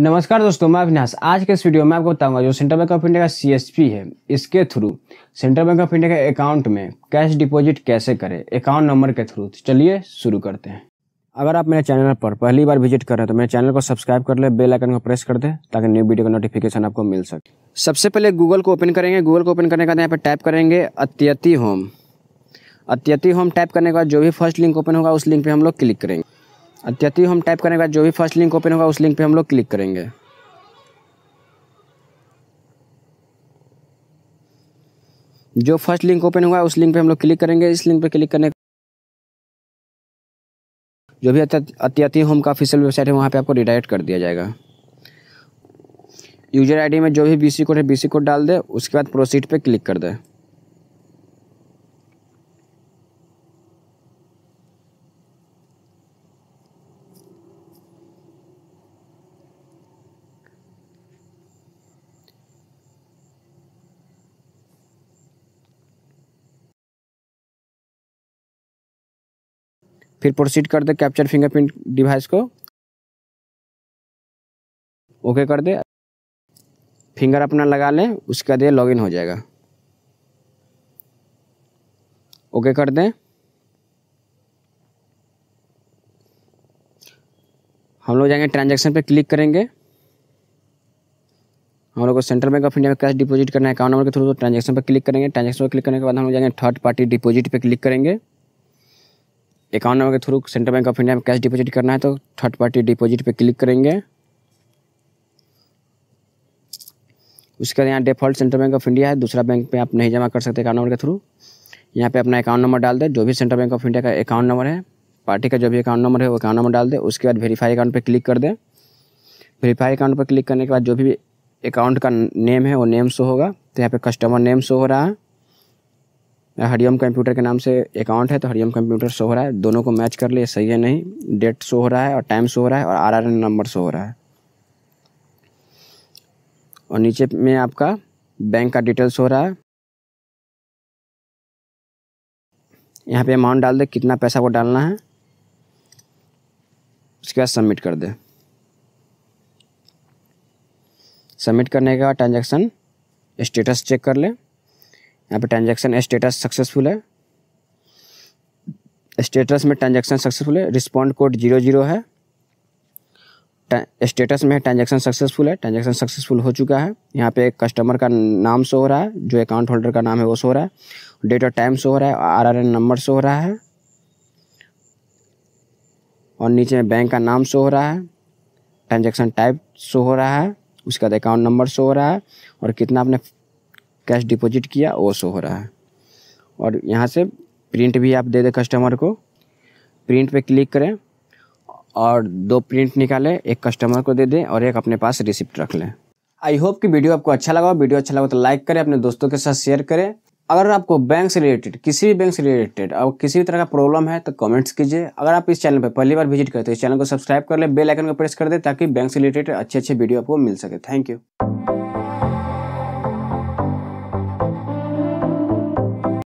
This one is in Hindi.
नमस्कार दोस्तों मैं अविनाश आज के इस वीडियो में आपको बताऊंगा जो सेंट्रल बैंक ऑफ इंडिया का सी है इसके through central bank of India के अकाउंट में कैश डिपॉजिट कैसे करें अकाउंट नंबर के थ्रू तो चलिए शुरू करते हैं अगर आप मेरे चैनल पर पहली बार विजिट कर रहे हैं तो मेरे चैनल को सब्सक्राइब कर ले बेल आइकन को प्रेस कर दे ताकि न्यू वीडियो का नोटिफिकेशन आपको मिल सके सबसे पहले गूगल को ओपन करेंगे गूगल को ओपन करने के बाद यहाँ पर टाइप करेंगे अत्यति होम अत्यति होम टाइप करने के बाद जो भी फर्स्ट लिंक ओपन होगा उस लिंक पर हम लोग क्लिक करेंगे अत्यति हम टाइप करने के बाद जो भी फर्स्ट लिंक ओपन होगा उस लिंक पे हम लोग क्लिक करेंगे जो फर्स्ट लिंक ओपन हुआ उस लिंक पे हम लोग क्लिक करेंगे इस लिंक पे क्लिक करने जो भी अत्यति होम का ऑफिशियल वेबसाइट है वहाँ पे आपको रिडायरेक्ट कर दिया जाएगा यूजर आईडी में जो भी बीसी कोड है बीसी कोड डाल दे उसके बाद प्रोसीड पे क्लिक कर दे फिर प्रोसीड कर दे कैप्चर फिंगरप्रिंट डिवाइस को ओके कर दे फिंगर अपना लगा लें उसके बाद ये लॉगिन हो जाएगा ओके कर दें हम लोग जाएंगे ट्रांजैक्शन पे क्लिक करेंगे हम लोग को सेंट्रल बैंक ऑफ इंडिया में कैश डिपॉजिट करना है अकाउंट नंबर के थ्रू तो ट्रांजैक्शन पे क्लिक करेंगे ट्रांजैक्शन पे क्लिक करने के बाद हम लोग जाएंगे थर्ड पार्टी डिपॉजिट पे क्लिक करेंगे अकाउंट नंबर के through central bank of India में कैश डिपॉजिट करना है तो थर्ड पार्टी डिपॉजिट पे क्लिक करेंगे उसके बाद यहाँ default central bank of India है दूसरा बैंक पे आप नहीं जमा कर सकते अकाउंट नंबर के थ्रू यहाँ पे अपना अकाउंट नंबर डाल दें जो भी सेंट्रल बैंक ऑफ इंडिया का अकाउंट नंबर है पार्टी का जो भी अकाउंट नंबर है वो अकाउंट नंबर डाल दें उसके बाद वेरीफाई अकाउंट पर क्लिक कर दें वेरीफाई अकाउंट पर क्लिक करने के बाद जो भी अकाउंट का नेम है वो नेम शो होगा तो यहाँ पर कस्टमर नेम शो हो रहा है हरिओम कंप्यूटर के नाम से अकाउंट है तो हरिओम कंप्यूटर शो हो रहा है दोनों को मैच कर लिए सही है नहीं डेट शो हो रहा है और टाइम शो हो रहा है और आर नंबर शो हो रहा है और नीचे में आपका बैंक का डिटेल्स हो रहा है यहाँ पे अमाउंट डाल दे कितना पैसा को डालना है उसके बाद सबमिट कर दे सबमिट करने के बाद ट्रांजेक्शन स्टेटस चेक कर ले यहाँ पे ट्रांजेक्शन स्टेटस सक्सेसफुल है स्टेटस में ट्रांजेक्शन सक्सेसफुल है रिस्पॉन्ड कोड जीरो जीरो है स्टेटस में ट्रांजेक्शन सक्सेसफुल है ट्रांजेक्शन सक्सेसफुल हो चुका है यहाँ पे कस्टमर का नाम शो हो रहा है जो अकाउंट होल्डर का नाम है वो शो हो रहा है डेट और टाइम शो हो रहा है R R N number show हो रहा है और नीचे में बैंक का नाम शो हो रहा है ट्रांजेक्शन टाइप शो हो रहा है उसके बाद अकाउंट नंबर शो हो रहा है और कितना आपने कैश डिपॉजिट किया वो शो हो रहा है और यहाँ से प्रिंट भी आप दे दें कस्टमर को प्रिंट पे क्लिक करें और दो प्रिंट निकालें एक कस्टमर को दे दें और एक अपने पास रिसिप्ट रख लें आई होप कि वीडियो आपको अच्छा लगा वीडियो अच्छा लगा तो लाइक करें अपने दोस्तों के साथ शेयर करें अगर आपको बैंक से रिलेटेड किसी भी बैंक से रिलेटेड और किसी भी तरह का प्रॉब्लम है तो कमेंट्स कीजिए अगर आप इस चैनल पर पहली बार विजिट करते हैं इस चैनल को सब्सक्राइब कर ले बेल आइकन को प्रेस कर दें ताकि बैंक से रिलेटेड अच्छे अच्छे वीडियो आपको मिल सके थैंक यू